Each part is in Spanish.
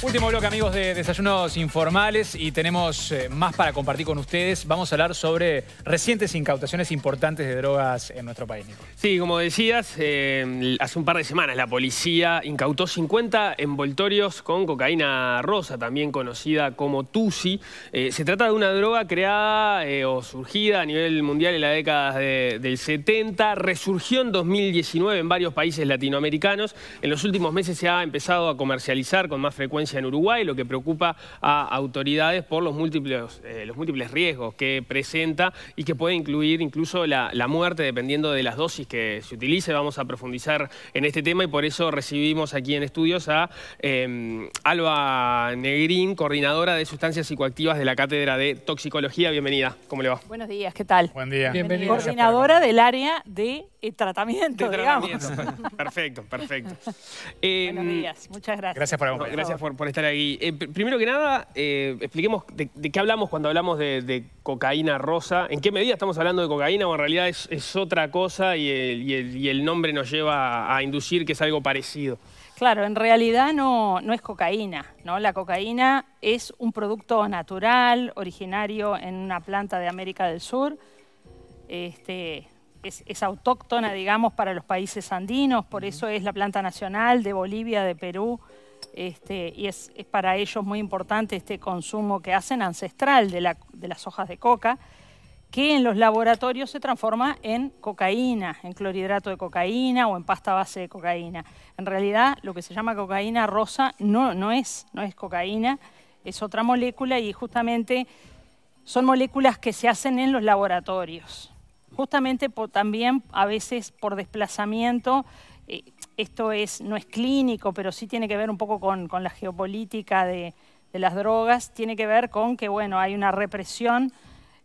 Último bloque, amigos de Desayunos Informales, y tenemos eh, más para compartir con ustedes. Vamos a hablar sobre recientes incautaciones importantes de drogas en nuestro país, Sí, como decías, eh, hace un par de semanas la policía incautó 50 envoltorios con cocaína rosa, también conocida como Tusi. Eh, se trata de una droga creada o surgida a nivel mundial en la década del 70, resurgió en 2019 en varios países latinoamericanos. En los últimos meses se ha empezado a comercializar con más frecuencia en Uruguay, lo que preocupa a autoridades por los múltiples, eh, los múltiples riesgos que presenta y que puede incluir incluso la, muerte dependiendo de las dosis que se utilice. Vamos a profundizar en este tema y por eso recibimos aquí en estudios a em, Alba Negrín, coordinadora de sustancias psicoactivas de la Cátedra de Toxicología. Bienvenida, ¿cómo le va? Buenos días, ¿qué tal? Buen día. Coordinadora del área de eh, tratamiento, de Perfecto, perfecto. Buenos em, días, muchas gracias. Gracias por Gracias por, por estar aquí. Eh, primero que nada, eh, expliquemos de, qué hablamos cuando hablamos de, cocaína rosa. ¿En qué medida estamos hablando de cocaína o en realidad es, otra cosa y el, nombre nos lleva a inducir que es algo parecido? Claro, en realidad no, no es cocaína, ¿no? La cocaína es un producto natural, originario en una planta de América del Sur. Este, es, autóctona, digamos, para los países andinos, por eso es la planta nacional de Bolivia, de Perú, este, y es, para ellos muy importante este consumo que hacen ancestral de, las hojas de coca, que en los laboratorios se transforma en cocaína, en clorhidrato de cocaína o en pasta base de cocaína. En realidad, lo que se llama cocaína rosa no, es, cocaína, es otra molécula y justamente son moléculas que se hacen en los laboratorios. Justamente también a veces por desplazamiento eh, esto es, no es clínico, pero sí tiene que ver un poco con, la geopolítica de, las drogas, tiene que ver con que bueno, hay una represión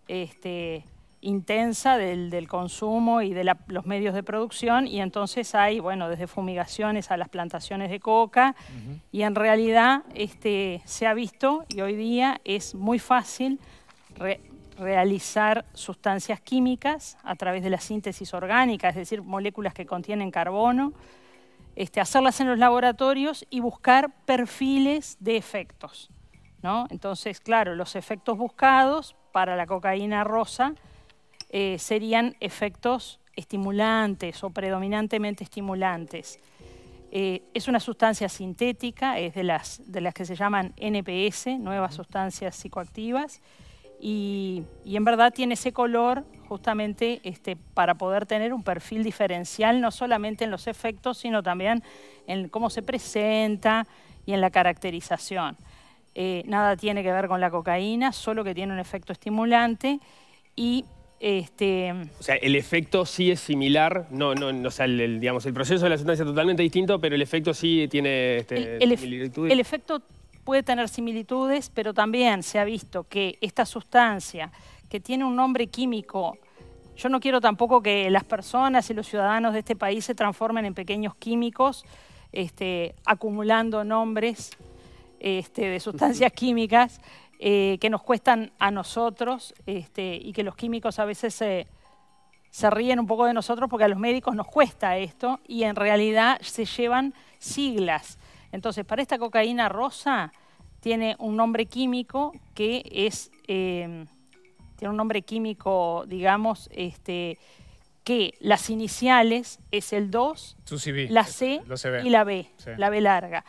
este, intensa del, consumo y de los medios de producción y entonces hay, bueno, desde fumigaciones a las plantaciones de coca y en realidad este, se ha visto y hoy día es muy fácil realizar sustancias químicas a través de la síntesis orgánica, es decir, moléculas que contienen carbono, este, hacerlas en los laboratorios y buscar perfiles de efectos. ¿no? Entonces, claro, los efectos buscados para la cocaína rosa eh, serían efectos estimulantes o predominantemente estimulantes. Eh, es una sustancia sintética, es de las, de las que se llaman NPS, nuevas sustancias psicoactivas, y, y en verdad tiene ese color justamente este, para poder tener un perfil diferencial, no solamente en los efectos, sino también en cómo se presenta y en la caracterización. Eh, nada tiene que ver con la cocaína, solo que tiene un efecto estimulante y este... O sea, el efecto sí es similar, no, no, o sea, el, digamos, el proceso de la sustancia es totalmente distinto, pero el efecto sí tiene este, similitudes. el efecto puede tener similitudes, pero también se ha visto que esta sustancia, que tiene un nombre químico yo no quiero tampoco que las personas y los ciudadanos de este país se transformen en pequeños químicos, este, acumulando nombres este, de sustancias químicas eh, que nos cuestan a nosotros este, y que los químicos a veces se, ríen un poco de nosotros porque a los médicos nos cuesta esto y en realidad se llevan siglas. Entonces, para esta cocaína rosa tiene un nombre químico que es... Eh, tiene un nombre químico, digamos, este, que las iniciales es el 2, la C y la B, la B larga.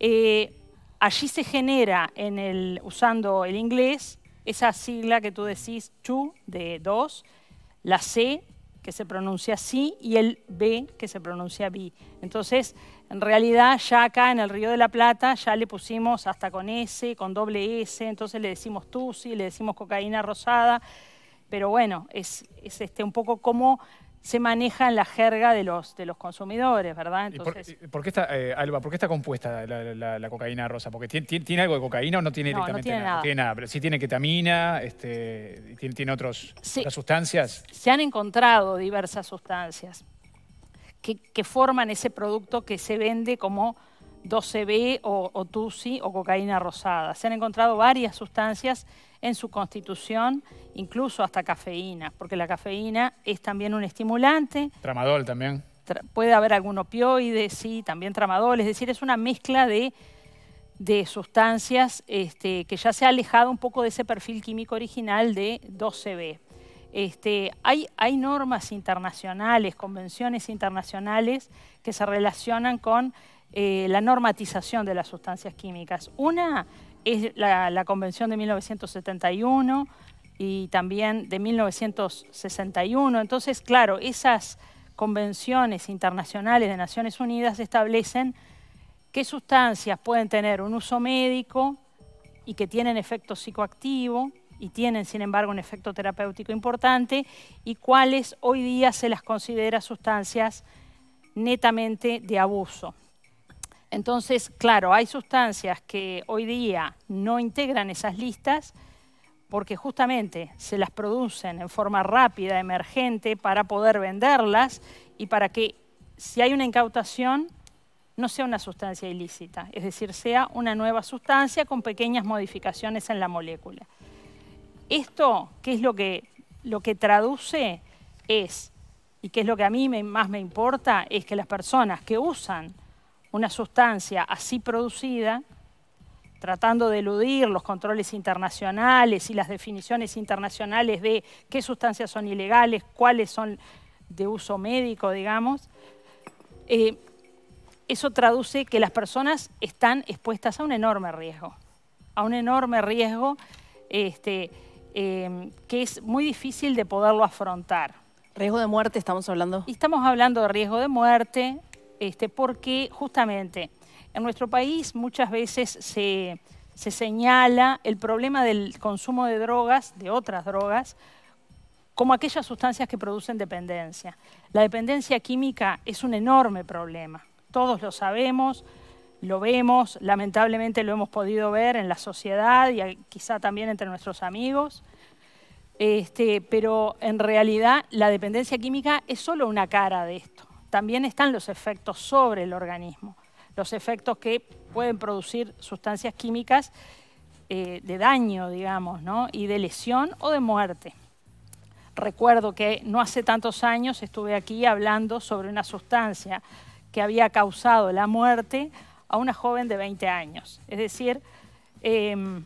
Eh, allí se genera, en el, usando el inglés, esa sigla que tú decís, Chu de 2, la C que se pronuncia sí y el B que se pronuncia bi. Entonces, en realidad ya acá en el Río de la Plata ya le pusimos hasta con S, con doble S, entonces le decimos tusi, le decimos cocaína rosada, pero bueno, es, es este, un poco como se maneja en la jerga de los, de los consumidores, ¿verdad? Entonces... por, qué está, eh, Alba, por qué está compuesta la, cocaína rosa? ¿Porque tiene, algo de cocaína o no tiene directamente nada? No tiene nada, pero sí tiene ketamina, este, tiene, otros, otras sustancias. Se han encontrado diversas sustancias que, que forman ese producto que se vende como 12B o, o TUSI o cocaína rosada. Se han encontrado varias sustancias en su constitución, incluso hasta cafeína, porque la cafeína es también un estimulante. Tramadol también. puede haber algún opioide, sí, también tramadol, es decir, es una mezcla de, sustancias este, que ya se ha alejado un poco de ese perfil químico original de 12B. Este, hay, hay normas internacionales, convenciones internacionales que se relacionan con eh, la normatización de las sustancias químicas. Una es la Convención de 1971 y también de 1961. Entonces, claro, esas convenciones internacionales de Naciones Unidas establecen qué sustancias pueden tener un uso médico y que tienen efecto psicoactivo y tienen, sin embargo, un efecto terapéutico importante y cuáles hoy día se las considera sustancias netamente de abuso. Entonces, claro, hay sustancias que hoy día no integran esas listas porque justamente se las producen en forma rápida, emergente, para poder venderlas y para que si hay una incautación no sea una sustancia ilícita, es decir, sea una nueva sustancia con pequeñas modificaciones en la molécula. Esto, ¿qué es lo que, lo que traduce? Es, y que es lo que a mí más me importa, es que las personas que usan una sustancia así producida, tratando de eludir los controles internacionales y las definiciones internacionales de qué sustancias son ilegales, cuáles son de uso médico, digamos, eh, eso traduce que las personas están expuestas a un enorme riesgo, a un enorme riesgo este, eh, que es muy difícil de poderlo afrontar. Riesgo de muerte estamos hablando. estamos hablando de riesgo de muerte, este, porque justamente en nuestro país muchas veces se, señala el problema del consumo de drogas, de otras drogas, como aquellas sustancias que producen dependencia. La dependencia química es un enorme problema. Todos lo sabemos, lo vemos, lamentablemente lo hemos podido ver en la sociedad y quizá también entre nuestros amigos. Este, pero en realidad la dependencia química es solo una cara de esto también están los efectos sobre el organismo, los efectos que pueden producir sustancias químicas eh, de daño, digamos, y de lesión o de muerte. Recuerdo que no hace tantos años estuve aquí hablando sobre una sustancia que había causado la muerte a una joven de 20 años. Es decir, em,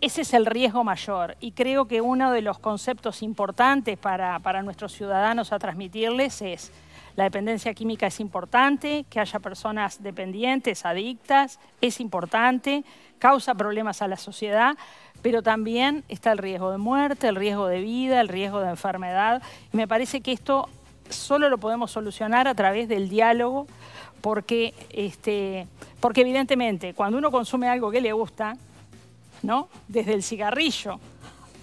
ese es el riesgo mayor y creo que uno de los conceptos importantes para, para nuestros ciudadanos a transmitirles es la dependencia química es importante, que haya personas dependientes, adictas, es importante, causa problemas a la sociedad, pero también está el riesgo de muerte, el riesgo de vida, el riesgo de enfermedad. Y me parece que esto solo lo podemos solucionar a través del diálogo, porque, este, porque evidentemente cuando uno consume algo que le gusta, ¿no? desde el cigarrillo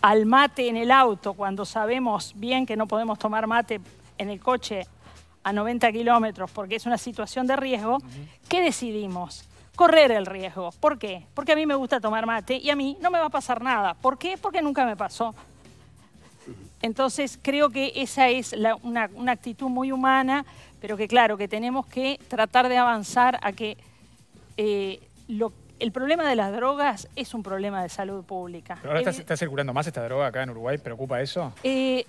al mate en el auto, cuando sabemos bien que no podemos tomar mate en el coche a 90 kilómetros porque es una situación de riesgo, ¿qué decidimos? Correr el riesgo. ¿Por qué? Porque a mí me gusta tomar mate y a mí no me va a pasar nada. ¿Por qué? Porque nunca me pasó. Entonces creo que esa es una, actitud muy humana, pero que claro, que tenemos que tratar de avanzar a que eh, el problema de las drogas es un problema de salud pública. ahora está, circulando eh, más esta droga acá en Uruguay? ¿Preocupa eso? Eh,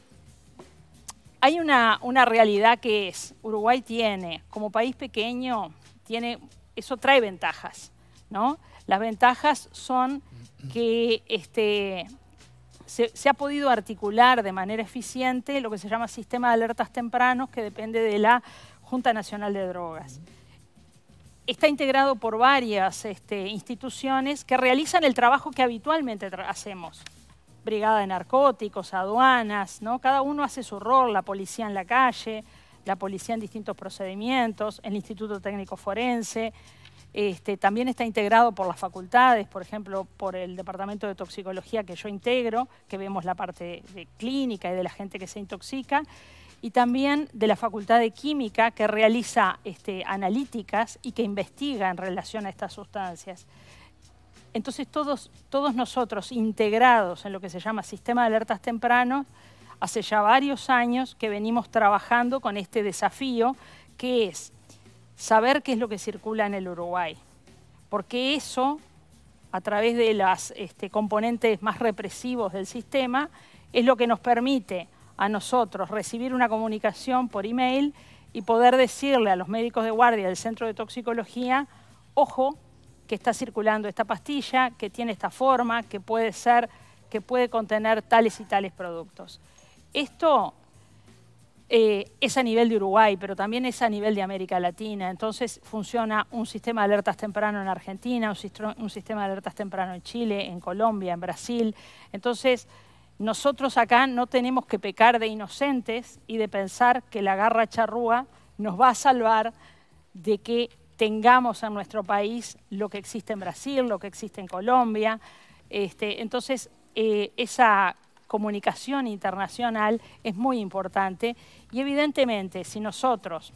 hay una, una realidad que es, Uruguay tiene, como país pequeño, tiene, eso trae ventajas, ¿no? Las ventajas son que este, se, ha podido articular de manera eficiente lo que se llama sistema de alertas tempranos que depende de la Junta Nacional de Drogas. Está integrado por varias este, instituciones que realizan el trabajo que habitualmente hacemos brigada de narcóticos, aduanas, ¿no? Cada uno hace su rol, la policía en la calle, la policía en distintos procedimientos, el Instituto Técnico Forense. Este, también está integrado por las facultades, por ejemplo, por el Departamento de Toxicología que yo integro, que vemos la parte de clínica y de la gente que se intoxica, y también de la Facultad de Química que realiza este, analíticas y que investiga en relación a estas sustancias. Entonces todos, todos nosotros integrados en lo que se llama sistema de alertas tempranos, hace ya varios años que venimos trabajando con este desafío que es saber qué es lo que circula en el Uruguay. Porque eso, a través de los este, componentes más represivos del sistema, es lo que nos permite a nosotros recibir una comunicación por email y poder decirle a los médicos de guardia del centro de toxicología, ojo, que está circulando esta pastilla, que tiene esta forma, que puede ser, que puede contener tales y tales productos. Esto eh, es a nivel de Uruguay, pero también es a nivel de América Latina. Entonces funciona un sistema de alertas temprano en Argentina, un sistema de alertas temprano en Chile, en Colombia, en Brasil. Entonces nosotros acá no tenemos que pecar de inocentes y de pensar que la garra charrúa nos va a salvar de que tengamos en nuestro país lo que existe en Brasil, lo que existe en Colombia. Este, entonces, eh, esa comunicación internacional es muy importante y evidentemente si nosotros,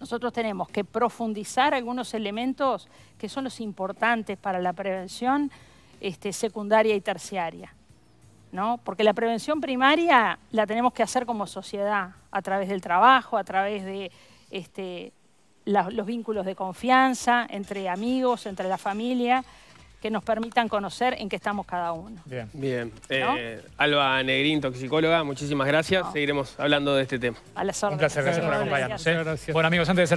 nosotros tenemos que profundizar algunos elementos que son los importantes para la prevención este, secundaria y terciaria. ¿no? Porque la prevención primaria la tenemos que hacer como sociedad, a través del trabajo, a través de este, los vínculos de confianza entre amigos, entre la familia, que nos permitan conocer en qué estamos cada uno. Bien. Bien. Eh, Alba Negrín, toxicóloga, muchísimas gracias. Seguiremos hablando de este tema. A las órdenes. Un gracias por acompañarnos. ¿eh? Bueno, amigos, antes de